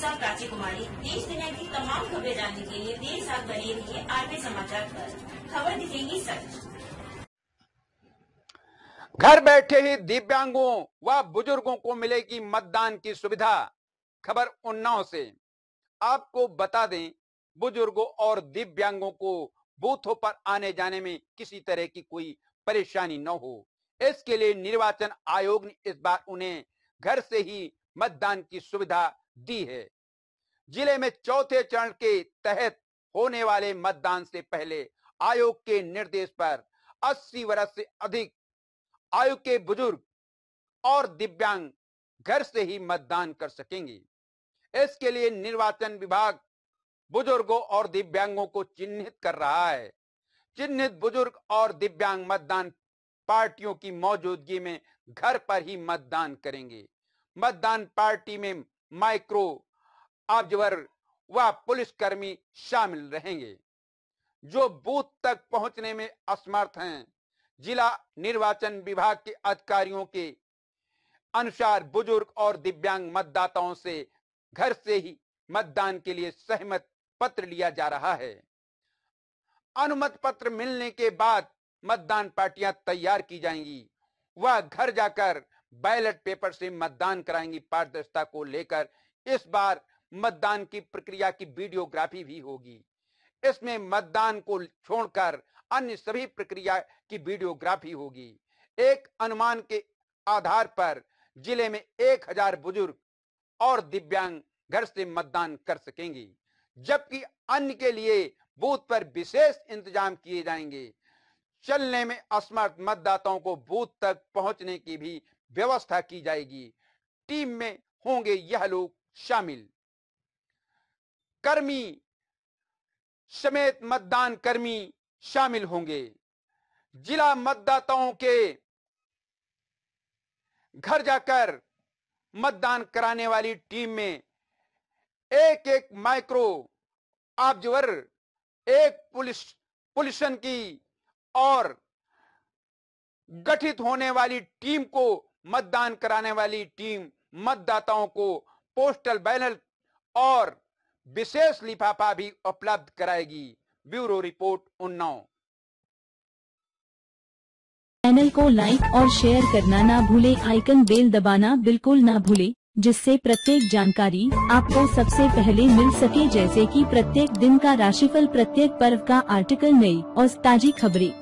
साथ प्राची कुमारी देश दुनिया की तमाम खबरें जानने के लिए देर साथ बने रहिए आरबी समाचार आरोप खबर दिखेगी सच घर बैठे ही दिव्यांगों व बुजुर्गों को मिलेगी मतदान की सुविधा खबर उन्नाव से आपको बता दें बुजुर्गों और दिव्यांगों को बूथों पर आने जाने में किसी तरह की कोई परेशानी न हो इसके लिए निर्वाचन आयोग ने इस बार उन्हें घर से ही मतदान की सुविधा दी है जिले में चौथे चरण के तहत होने वाले मतदान से पहले आयोग के निर्देश पर 80 वर्ष से अधिक आयु के बुजुर्ग और दिव्यांग घर से ही मतदान कर सकेंगे इसके लिए निर्वाचन विभाग बुजुर्गों और दिव्यांगों को चिन्हित कर रहा है चिन्हित बुजुर्ग और दिव्यांग मतदान पार्टियों की मौजूदगी में घर पर ही मतदान करेंगे मतदान पार्टी में माइक्रो ऑब्जर्वर व पुलिसकर्मी शामिल रहेंगे जो बूथ तक पहुंचने में असमर्थ हैं जिला निर्वाचन विभाग के अधिकारियों के अनुसार बुजुर्ग और दिव्यांग मतदाताओं से घर से ही मतदान के लिए सहमत पत्र लिया जा रहा है अनुमत पत्र मिलने के बाद मतदान पार्टियां तैयार की जाएंगी वह घर जाकर बैलेट पेपर से मतदान कराएंगी पारदर्शिता को लेकर इस बार मतदान की प्रक्रिया की वीडियोग्राफी भी होगी इसमें मतदान को छोड़कर अन्य सभी प्रक्रिया की वीडियोग्राफी होगी एक अनुमान के आधार पर जिले में एक हजार बुजुर्ग और दिव्यांग घर से मतदान कर सकेंगी जबकि अन्य के लिए बूथ पर विशेष इंतजाम किए जाएंगे चलने में असमर्थ मतदाताओं को बूथ तक पहुंचने की भी व्यवस्था की जाएगी टीम में होंगे यह लोग शामिल कर्मी समेत मतदान कर्मी शामिल होंगे जिला मतदाताओं के घर जाकर मतदान कराने वाली टीम में एक एक माइक्रो ऑब्जर्वर एक पुलिस पुलिसन की और गठित होने वाली टीम को मतदान कराने वाली टीम मतदाताओं को पोस्टल बैलेट और विशेष लिफाफा भी उपलब्ध कराएगी ब्यूरो रिपोर्ट उन्नाव चैनल को लाइक और शेयर करना ना भूले आइकन बेल दबाना बिल्कुल ना भूले जिससे प्रत्येक जानकारी आपको सबसे पहले मिल सके जैसे कि प्रत्येक दिन का राशिफल प्रत्येक पर्व का आर्टिकल नई और ताजी खबरें